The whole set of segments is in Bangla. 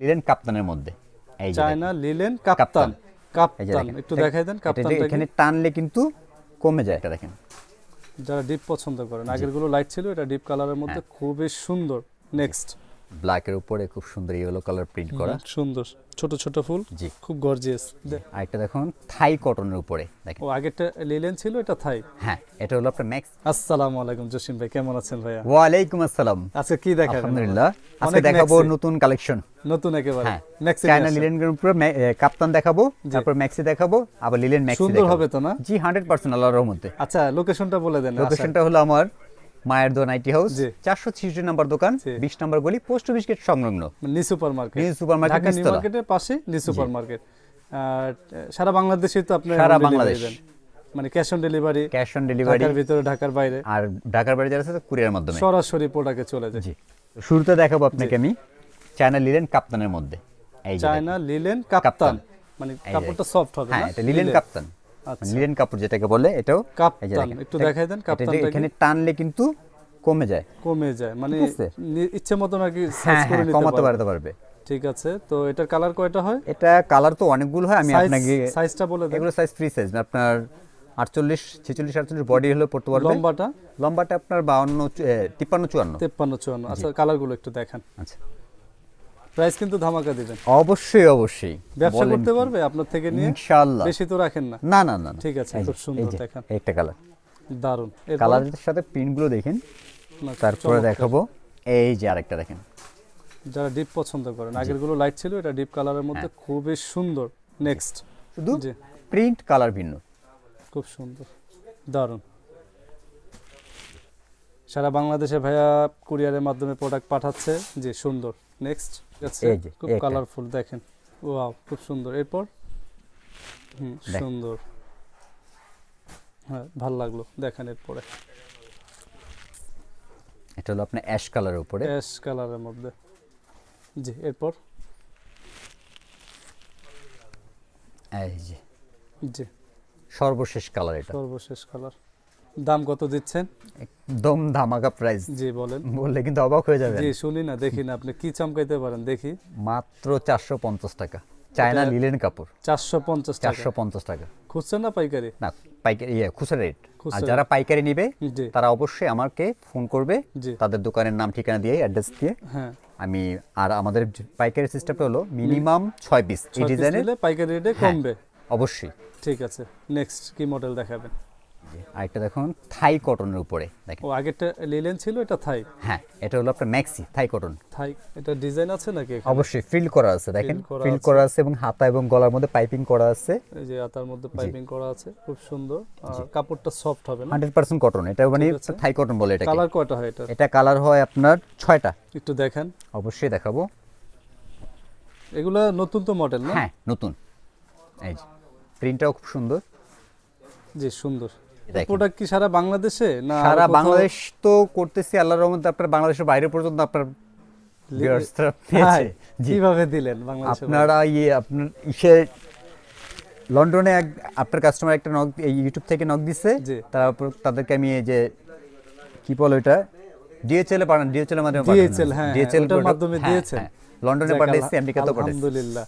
লিলেন কাপ্তানের মধ্যে চায়না লিলেন কাপ্তান কাপ্তান একটু দেখাই দেন কাপ্তান এখানে টানলে কিন্তু কমে যায় এটা দেখেন যারা ডিপ পছন্দ করেন গুলো লাইট ছিল এটা ডিপ কালারের মধ্যে হ্যাঁ। খুবই সুন্দর নেক্সট ব্ল্যাকের উপরে খুব সুন্দর ইয়েলো কালার প্রিন্ট করা সুন্দর ছোট ছোট ফুল জি খুব গর্জিয়াস আরেকটা দেখুন থাই কটনের উপরে দেখেন ও আগেটা লিলেন ছিল এটা থাই হ্যাঁ এটা হলো আপনার নেক্সট আসসালামু আলাইকুম জসিম ভাই কেমন আছেন ভাইয়া ওয়া আলাইকুম আসসালাম আজকে আচ্ছা, কি দেখাবেন আলহামদুলিল্লাহ আজকে দেখাবো নতুন কালেকশন নতুন একেবারে ম্যাক্সি চায়না লিলেন এর উপরে কাপ্তান দেখাবো তারপর ম্যাক্সি দেখাবো আবার লিলেন ম্যাক্সি সুন্দর হবে তো না জি 100% আল্লাহর রহমতে আচ্ছা লোকেশনটা বলে দেন লোকেশনটা আচ্ছা। হলো আমার মায়ের দোন আইটি হাউস চারশো ছিষট্টি নম্বর দোকান বিশ গলি পোস্ট অফিস গেট সংলগ্ন super market new super market মার্কেটের পাশে সুপার মার্কেট সারা বাংলাদেশে তো সারা বাংলাদেশ মানে cash on delivery cash on delivery ভিতরে ঢাকার বাইরে আর ঢাকার বাইরে যারা আছে কুরিয়ার মাধ্যমে সরাসরি প্রোডাক্টে চলে যায় জি শুরুতে দেখাবো আপনাকে আমি চায়না লিলেন কাপ্তানের মধ্যে চায়না লিলেন কাপ্তান মানে কাপড়টা সফট হবে হ্যাঁ এটা লিলেন কাপ্তান আচ্ছা। মানে লিনেন কাপড় যেটাকে বলে এটাও কাপ্তান একটু দেখায় দেন কাপ্তানটা এখানে টানলে কিন্তু কমে যায় কমে যায় মানে ইচ্ছে মতন আর সাইজ হ্যাঁ, করে হ্যাঁ, নিতে কমাতে পারতে পারবে ঠিক আছে তো এটার কালার কয়টা হয় এটা কালার তো অনেকগুলো হয় আমি আপনাকে সাইজটা বলে দেব এগুলো সাইজ ফ্রি সাইজ আপনার 48 46 48 বডি হলো পড়তে পারবে লম্বাটা লম্বাটা আপনার 52 53 54 53 54 আচ্ছা কালারগুলো একটু দেখান আচ্ছা প্রাইস কিন্তু ধামাকা দিবেন অবশ্যই অবশ্যই ব্যবসা করতে পারবে আপনার থেকে নিয়ে ইনশাআল্লাহ বেশি তো রাখেন না না না না ঠিক আছে খুব সুন্দর দেখেন একটা কালার দারুন কালারের সাথে গুলো দেখেন তারপরে দেখাবো এই যে আরেকটা দেখেন যারা ডিপ পছন্দ করেন আগের গুলো লাইট ছিল এটা ডিপ কালারের মধ্যে হ্যাঁ। খুবই সুন্দর নেক্সট শুধু প্রিন্ট কালার ভিন্ন খুব সুন্দর দারুন সারা বাংলাদেশে ভাইয়া কুরিয়ারের মাধ্যমে প্রোডাক্ট পাঠাচ্ছে যে সুন্দর নেক্সট খুব কালারফুল দেখেন ওয়াও খুব সুন্দর এরপর হুম সুন্দর হ্যাঁ ভাল লাগলো দেখেন এরপরে এটা হলো আপনার অ্যাশ কালারের উপরে অ্যাশ কালারের মধ্যে জি এরপর এই জি জি সর্বশেষ কালার এটা সর্বশেষ কালার দাম কত দিচ্ছেন একদম ধামাকা প্রাইস জি বলেন বললে কিন্তু অবাক হয়ে যাবে জি শুনি না দেখি না আপনি কি চমকাইতে পারেন দেখি মাত্র চারশো পঞ্চাশ টাকা চায়না লিলেন কাপড় চারশো পঞ্চাশ চারশো পঞ্চাশ টাকা খুচরা না পাইকারি না পাইকারি ইয়া খুচরা রেট আর যারা পাইকারি নিবে তারা অবশ্যই আমাকে ফোন করবে তাদের দোকানের নাম ঠিকানা দিয়ে অ্যাড্রেস দিয়ে হ্যাঁ আমি আর আমাদের পাইকারি সিস্টেমটা হলো মিনিমাম ছয় পিস এই ডিজাইনে পাইকারি রেটে হ্যাঁ, কমবে অবশ্যই ঠিক আছে নেক্সট কি মডেল দেখাবেন আরেকটা দেখুন থাই কটনের উপরে দেখেন ও আগেরটা লিলেন ছিল এটা থাই হ্যাঁ এটা হলো আপনার ম্যাক্সি থাই কটন থাই এটা ডিজাইন আছে নাকি অবশ্যই ফিল করা আছে দেখেন ফিল করা আছে এবং হাতা এবং গলার মধ্যে পাইপিং করা আছে এই যে হাতার মধ্যে পাইপিং করা আছে খুব সুন্দর আর কাপড়টা সফট হবে না 100% কটন এটা মানে থাই কটন বলে এটা কালার কয়টা হয় এটা এটা কালার হয় আপনার 6টা একটু দেখেন অবশ্যই দেখাবো এগুলো নতুন তো মডেল না হ্যাঁ নতুন এই যে প্রিন্টটাও খুব সুন্দর জি সুন্দর কি সারা বাংলাদেশে না সারা বাংলাদেশ তো করতেছি আল্লাহর রহমতে আপনার বাংলাদেশের বাইরে পর্যন্ত আপনার কিভাবে দিলেন আপনারা ইয়ে, আপনার ইসে লন্ডনে এক আপনার কাস্টমার একটা নক ইউটিউব থেকে নক দিছে তারপর তাদেরকে আমি এই যে কি বল ওটা ডিএচএল এ পাঠান ডিএচএল এর মাধ্যমে ডিএচএল হ্যাঁ ডিএচএল এর মাধ্যমে হ্যাঁ, দিয়েছেন হ্যাঁ। লন্ডনে পাঠাইছি আমেরিকাতেও পাঠাইছি আলহামদুলিল্লাহ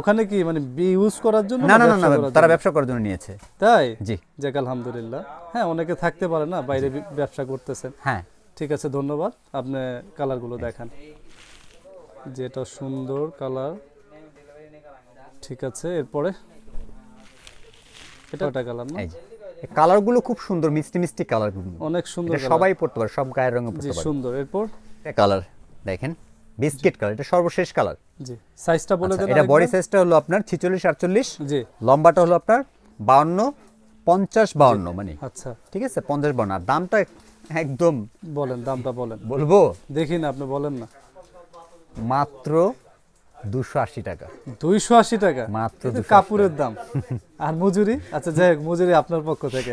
ওখানে কি মানে ইউজ করার জন্য না না না তারা ব্যবসা করার জন্য নিয়েছে তাই জি যাক আলহামদুলিল্লাহ হ্যাঁ অনেকে থাকতে পারে না বাইরে ব্যবসা করতেছেন হ্যাঁ ঠিক আছে ধন্যবাদ আপনি কালারগুলো দেখান যেটা সুন্দর কালার ঠিক আছে এরপরে এটা ওটা কালার না কালারগুলো খুব সুন্দর মিষ্টি মিষ্টি কালারগুলো অনেক সুন্দর সবাই পড়তে পারে সব গায়ের রঙে পড়তে পারে সুন্দর এরপর কালার দেখেন বিস্কিট কালার এটা সর্বশেষ কালার জি সাইজটা বলে আচ্ছা, দেন এটা বডি সাইজটা হলো আপনার 46 48 জি লম্বাটা হলো আপনার 52 50 52 মানে আচ্ছা ঠিক আছে 50 52 আর দামটা একদম বলেন দামটা বলেন বলবো দেখিনা আপনি বলেন না মাত্র টাকা টাকা মাত্র দাম আর মজুরি আচ্ছা মজুরি আপনার পক্ষ থেকে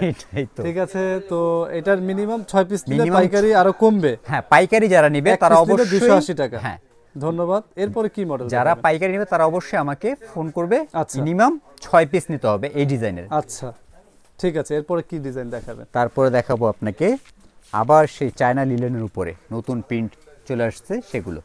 ঠিক আছে তো এটার মিনিমাম পিস পাইকারি আরো কমবে হ্যাঁ পাইকারি যারা তারা অবশ্যই টাকা হ্যাঁ ধন্যবাদ এরপরে কি মডেল যারা পাইকারি নেবে তারা অবশ্যই আমাকে ফোন করবে আচ্ছা। মিনিমাম ছয় পিস নিতে হবে এই ডিজাইনের আচ্ছা ঠিক আছে এরপরে কি ডিজাইন দেখাবেন তারপরে দেখাবো আপনাকে আবার সেই চায়না লিলেনের উপরে নতুন প্রিন্ট চলে আসছে সেগুলো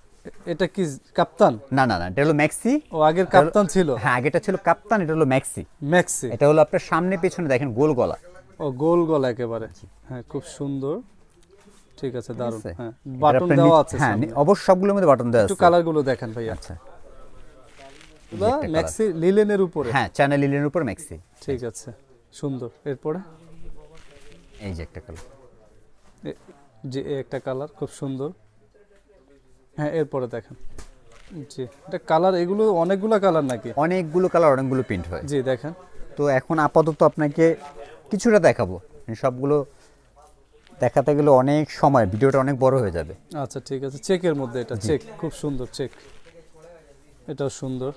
এটা কি কাপ্তান না না না এটা হলো ম্যাক্সি ও আগের কাপ্তান ছিল হ্যাঁ আগেটা ছিল কাপ্তান এটা হলো ম্যাক্সি ম্যাক্সি এটা হলো আপনার সামনে পেছনে দেখেন গোল গলা ও গোল গলা একেবারে হ্যাঁ খুব সুন্দর ঠিক আছে দারুণ হ্যাঁ বাটন দেওয়া আছে হ্যাঁ, হ্যাঁ অবশ্য সবগুলোর মধ্যে বাটন দেওয়া আছে একটু কালার গুলো দেখেন ভাই আচ্ছা ম্যাক্সি লিলেনের উপরে হ্যাঁ চ্যানেল লিলেনের উপর ম্যাক্সি ঠিক আছে সুন্দর এরপরে এই যে একটা কালার যে একটা কালার খুব সুন্দর হ্যাঁ এরপরে দেখেন জি এটা কালার এগুলো অনেকগুলো কালার নাকি অনেকগুলো কালার অনেকগুলো প্রিন্ট হয় জি দেখেন তো এখন আপাতত আপনাকে কিছুটা দেখাবো মানে সবগুলো দেখাতে গেলে অনেক সময় ভিডিওটা অনেক বড় হয়ে যাবে আচ্ছা ঠিক আছে চেকের মধ্যে এটা চেক খুব সুন্দর চেক এটা সুন্দর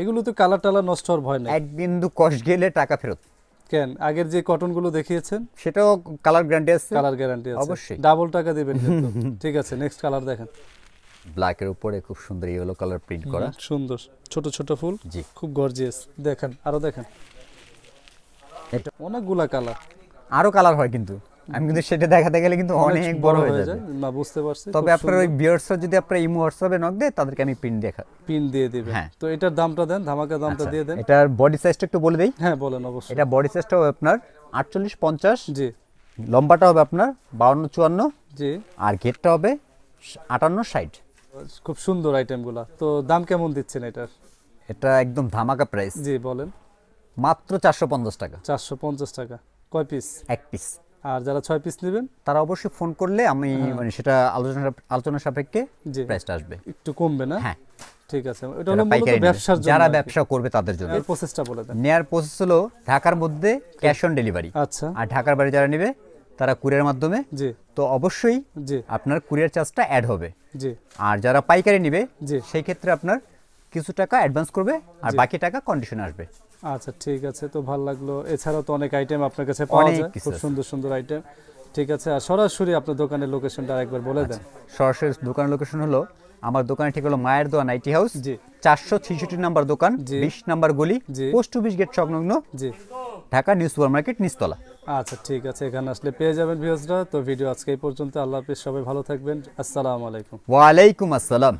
এগুলো তো কালার টালার নষ্ট হওয়ার ভয় নাই এক বিন্দু কষ গেলে টাকা ফেরত কেন আগের যে কটন গুলো দেখিয়েছেন সেটাও কালার গ্যারান্টি আছে কালার গ্যারান্টি আছে অবশ্যই ডাবল টাকা দিবেন ঠিক আছে নেক্সট কালার দেখেন ব্ল্যাক এর উপরে খুব সুন্দর ইয়েলো কালার প্রিন্ট করা সুন্দর ছোট ছোট ফুল জি খুব গর্জিয়াস দেখেন আরো দেখেন এটা অনেকগুলা কালার আরো কালার হয় কিন্তু আমি কিন্তু সেটা দেখাতে গেলে কিন্তু অনেক বড় হয়ে যায় না বুঝতে পারছি তবে আপনার ওই বিয়ার্ডস যদি আপনার ইমো হোয়াটসঅ্যাপে নক দেয় তাদেরকে আমি পিন দেখা পিন দিয়ে দিবেন হ্যাঁ তো এটার দামটা দেন ধামাকা দামটা আচ্ছা। দিয়ে দেন এটার বডি সাইজটা একটু বলে দেই হ্যাঁ বলেন অবশ্যই এটা বডি সাইজটা হবে আপনার 48 50 জি লম্বাটা হবে আপনার 52 54 জি আর গেটটা হবে 58 60 খুব সুন্দর আইটেমগুলো তো দাম কেমন দিচ্ছেন এটার এটা একদম ধামাকা প্রাইস জি বলেন মাত্র চারশো পঞ্চাশ টাকা চারশো পঞ্চাশ টাকা কয় পিস এক পিস আর যারা ছয় পিস নেবেন তারা অবশ্যই ফোন করলে আমি হ্যাঁ। মানে সেটা আলোচনা আলোচনা সাপেক্ষে প্রাইসটা আসবে একটু কমবে না হ্যাঁ ঠিক আছে এটা হলো মূলত ব্যবসার জন্য যারা ব্যবসা করবে তাদের জন্য প্রসেসটা বলে দেন নেয়ার প্রসেস হলো ঢাকার মধ্যে ক্যাশ অন ডেলিভারি আচ্ছা আর ঢাকার বাইরে যারা নেবে তারা কুরিয়ার মাধ্যমে জি তো অবশ্যই জি আপনার কুরিয়ার চার্জটা অ্যাড হবে জি আর যারা পাইকারি নেবে জি সেই ক্ষেত্রে আপনার কিছু টাকা অ্যাডভান্স করবে আর বাকি টাকা কন্ডিশন আসবে আচ্ছা ঠিক আছে তো ভালো লাগলো এছাড়াও তো অনেক আইটেম আপনার কাছে পাওয়া যায় খুব সুন্দর সুন্দর আইটেম ঠিক আছে আর সরাসরি আপনার দোকানের লোকেশনটা আরেকবার বলে আচ্ছা, দেন সরাসরি দোকানের লোকেশন হলো আমার দোকানে ঠিক হলো মায়ের দোয়া নাইটি হাউস জি চারশো ছিষট্টি নাম্বার দোকান বিশ নাম্বার গলি পোস্ট অফিস গেট সংলগ্ন জি ঢাকা নিউ সুপার মার্কেট নিচতলা আচ্ছা ঠিক আছে এখানে আসলে পেয়ে যাবেন ভিউজরা তো ভিডিও আজকে এই পর্যন্ত আল্লাহ হাফিজ সবাই ভালো থাকবেন আসসালামু আলাইকুম ওয়ালাইকুম আসসালাম